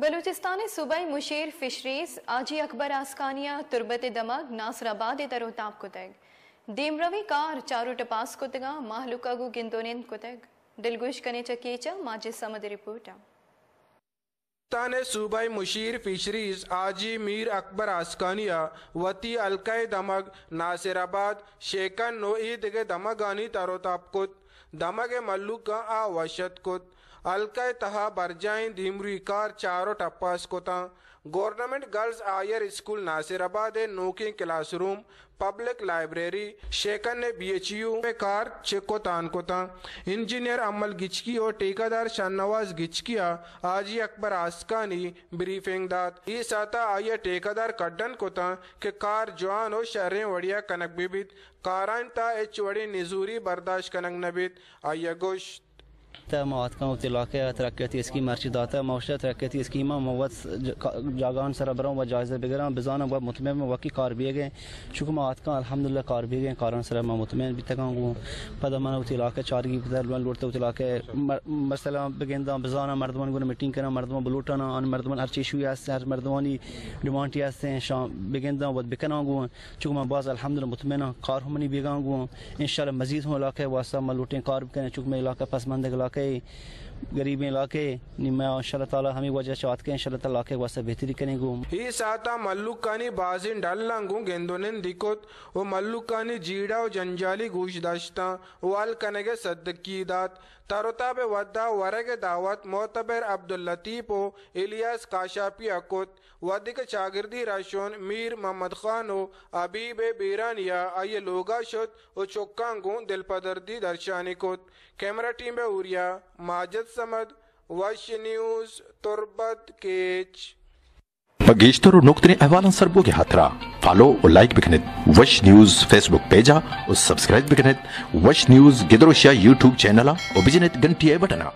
बलूचिस्तान सूबाई मुशीर फिशरीज आजी अकबर आसकानिया तुर्बत दमग नासराबाद तरो ताप कुतग देमरवी कार चारू टपास कुतगा माहलुकागु गिंदोनेन कुतग दिलगुश कने चकेचा माजे समद रिपोर्टा तान सूबाई मुशीर फिशरीज आजी मीर अकबर आसकानिया वती अलकाय दमग नासिराबाद शेकन नोई दिगे दमगानी तारोतापकुत दमगे मल्लू का आ वशत कुत ಅಲ್ಕಾಯ್ ತಹ ಬರ್ಜಾಯಿನ್ ಧಿಮ್ರಿಕಾರ್ चारो टप्पास कोता government girls higher school Nasirabad नोकी क्लास रूम पब्लिक लाइब्रेरी शेखर ने बी एच यू में कार चेको तान कोता इंजीनियर अमल गिचकी और ठेकेदार शाहनवाज गिचकिया आजी अकबर आसकानी ब्रीफिंग दात ई साता आये ठेकेदार कड्डन कोता के कार जवान और शहरें वड़िया कनक बिबित कारान ता एच वड़ी निजूरी बर्दाश्त कनक नबित आये गोश्त maadkan ilaakeha tarakkiyatiiski marchidata mawsha tarakkiyatiiskima mawat jagaan sarabran wa jaiza bigaran bizana wa mutmain waki karbiyege şukum maadkan alhamdulillah karbiyege karan sarama mutmain bitakan gu padamana uti ilaake chargi bidalwan lurta uti ilaake masala begenda bizana mardman gun meeting kana mardman bulutana an mardman har chesh hui as har mardmani demand yas hain sham begenda wat bikana gu şukum baz alhamdulillah mutmaina kar humani bigan gu inşallah mazid hu ilaake wasa malutin kar bikana şukum ilaake pasmandeg इलाके गरीब इलाके इन ताला हमें वजह चाहते हैं इन इलाके वास्ते बेहतरी करेंगे ही साता मल्लुकानी बाजी डल बाजिन डालू ने दिकोत वो मल्लुकानी जीड़ा और जंजाली घूस दाश्ता वाल सद की दात तरोताब वद्दा वर के दावत मोतबर अब्दुल लतीफ हो इलियास काशापी अकोत वदिक शागिर्दी राशोन मीर मोहम्मद खान हो अबीब बीरानिया आये लोगा शोत और चौकांगू दिल पदर्दी दर्शानी कोत कैमरा टीम बे Majid Majid Samad, Wash News, Turbat Cage. बगेश्तर नोकतने अहवाल सर्बो के हाथरा फॉलो और लाइक बिकनेत वश न्यूज फेसबुक पेजा और सब्सक्राइब बिकनेत वश न्यूज गिदरोशिया यूट्यूब चैनल और बिजनेत घंटी बटना